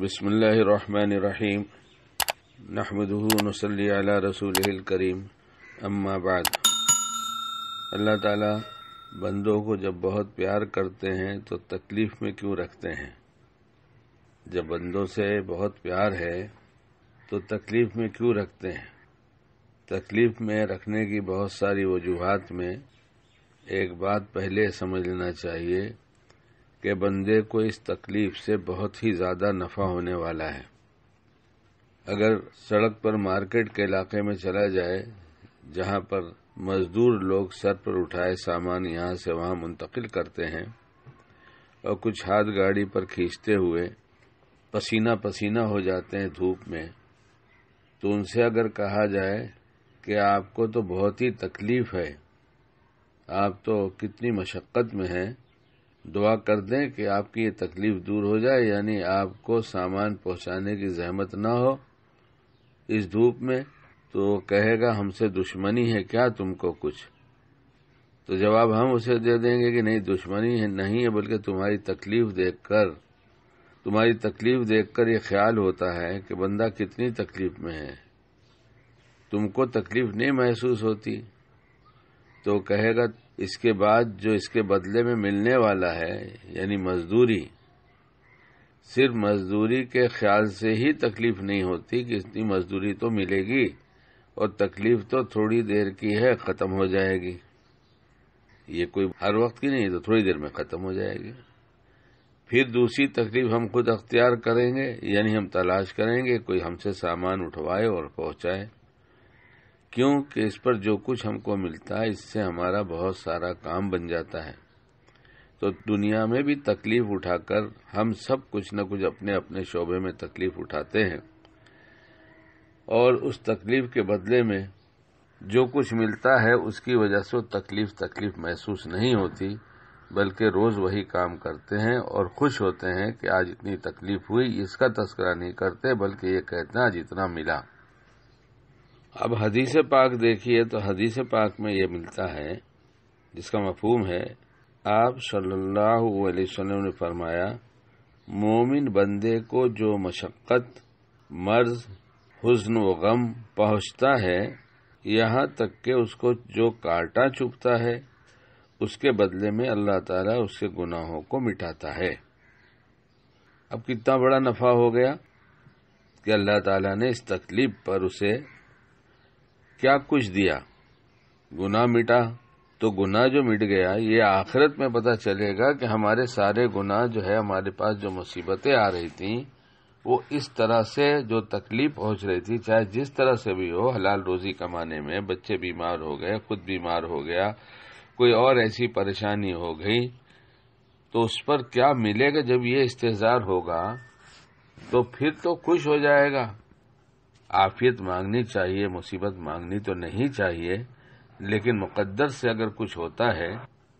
बसमीम नहमदूनसली रसूल करीम अम्मा बाद अल्लाह ताला बंदों को जब बहुत प्यार करते हैं तो तकलीफ़ में क्यों रखते हैं जब बंदों से बहुत प्यार है तो तकलीफ़ में क्यों रखते हैं तकलीफ़ में रखने की बहुत सारी वजूहत में एक बात पहले समझ लेना चाहिए के बंदे को इस तकलीफ से बहुत ही ज़्यादा नफ़ा होने वाला है अगर सड़क पर मार्केट के इलाके में चला जाए जहाँ पर मजदूर लोग सर पर उठाए सामान यहां से वहां मुंतकिल करते हैं और कुछ हाथ गाड़ी पर खींचते हुए पसीना पसीना हो जाते हैं धूप में तो उनसे अगर कहा जाए कि आपको तो बहुत ही तकलीफ है आप तो कितनी मशक्क़त में हैं दुआ कर दें कि आपकी ये तकलीफ दूर हो जाए यानी आपको सामान पहुंचाने की जहमत ना हो इस धूप में तो कहेगा हमसे दुश्मनी है क्या तुमको कुछ तो जवाब हम उसे दे देंगे कि नहीं दुश्मनी है नहीं है बल्कि तुम्हारी तकलीफ देखकर तुम्हारी तकलीफ देखकर ये ख्याल होता है कि बंदा कितनी तकलीफ में है तुमको तकलीफ नहीं महसूस होती तो कहेगा इसके बाद जो इसके बदले में मिलने वाला है यानी मजदूरी सिर्फ मजदूरी के ख्याल से ही तकलीफ नहीं होती कि इतनी मजदूरी तो मिलेगी और तकलीफ तो थोड़ी देर की है खत्म हो जाएगी ये कोई हर वक्त की नहीं तो थोड़ी देर में खत्म हो जाएगी फिर दूसरी तकलीफ हम खुद अख्तियार करेंगे यानी हम तलाश करेंगे कोई हमसे सामान उठवाए और पहुंचाए क्योंकि इस पर जो कुछ हमको मिलता है इससे हमारा बहुत सारा काम बन जाता है तो दुनिया में भी तकलीफ उठाकर हम सब कुछ न कुछ अपने अपने शोबे में तकलीफ उठाते हैं और उस तकलीफ के बदले में जो कुछ मिलता है उसकी वजह से तकलीफ तकलीफ महसूस नहीं होती बल्कि रोज वही काम करते हैं और खुश होते हैं कि आज इतनी तकलीफ हुई इसका तस्करा नहीं करते बल्कि ये कहते हैं आज इतना मिला अब हदीस पाक देखिए तो हदीस पाक में ये मिलता है जिसका मफहम है आप सल्लल्लाहु अलैहि वसल्लम ने फरमाया मोमिन बंदे को जो मशक्क़त मर्ज हुस्न व गम पहुंचता है यहाँ तक के उसको जो काटा चुभता है उसके बदले में अल्लाह ताला उसके गुनाहों को मिटाता है अब कितना बड़ा नफ़ा हो गया कि अल्लाह ताला ने इस तकलीफ पर उसे क्या कुछ दिया गुना मिटा तो गुना जो मिट गया ये आखिरत में पता चलेगा कि हमारे सारे गुनाह जो है हमारे पास जो मुसीबतें आ रही थी वो इस तरह से जो तकलीफ पहुंच रही थी चाहे जिस तरह से भी हो हलाल रोजी कमाने में बच्चे बीमार हो गए खुद बीमार हो गया कोई और ऐसी परेशानी हो गई तो उस पर क्या मिलेगा जब ये इस्तेजार होगा तो फिर तो खुश हो जाएगा आफियत मांगनी चाहिए मुसीबत मांगनी तो नहीं चाहिए लेकिन मुकद्दर से अगर कुछ होता है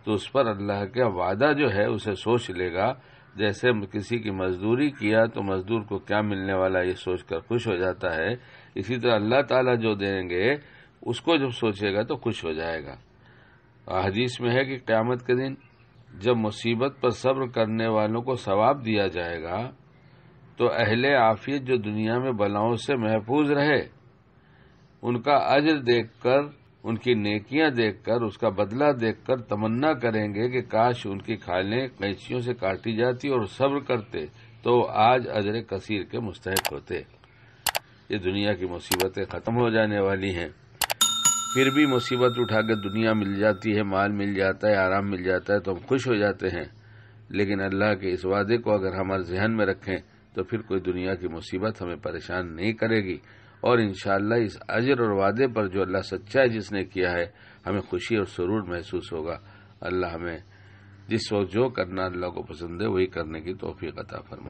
तो उस पर अल्लाह का वादा जो है उसे सोच लेगा जैसे किसी की मजदूरी किया तो मजदूर को क्या मिलने वाला ये सोचकर खुश हो जाता है इसी तरह अल्लाह ताला जो देंगे उसको जब सोचेगा तो खुश हो जाएगा हदीस में है कि क्यामत के दिन जब मुसीबत पर सब्र करने वालों को सवाब दिया जाएगा तो अहले आफियत जो दुनिया में बलाओं से महफूज रहे उनका अजर देखकर उनकी नेकियां देखकर उसका बदला देखकर तमन्ना करेंगे कि काश उनकी खालें कैचियों से काटी जाती और सब्र करते तो आज अजर कसीर के मुस्तक होते ये दुनिया की मुसीबतें ख़त्म हो जाने वाली हैं फिर भी मुसीबत उठाकर दुनिया मिल जाती है माल मिल जाता है आराम मिल जाता है तो हम खुश हो जाते हैं लेकिन अल्लाह के इस वादे को अगर हमारे जहन में रखें तो फिर कोई दुनिया की मुसीबत हमें परेशान नहीं करेगी और इन इस अजर और वादे पर जो अल्लाह सच्चाई जिसने किया है हमें खुशी और सुरूर महसूस होगा अल्लाह हमें जिस वक्त जो करना अल्लाह को पसंद है वही करने की तोफीक अता फरमा